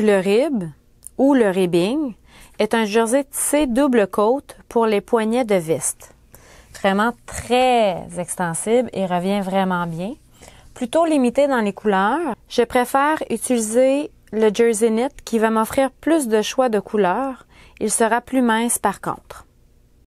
le rib ou le ribbing est un jersey tissé double côte pour les poignets de veste. Vraiment très extensible et revient vraiment bien. Plutôt limité dans les couleurs, je préfère utiliser le jersey knit qui va m'offrir plus de choix de couleurs. Il sera plus mince par contre.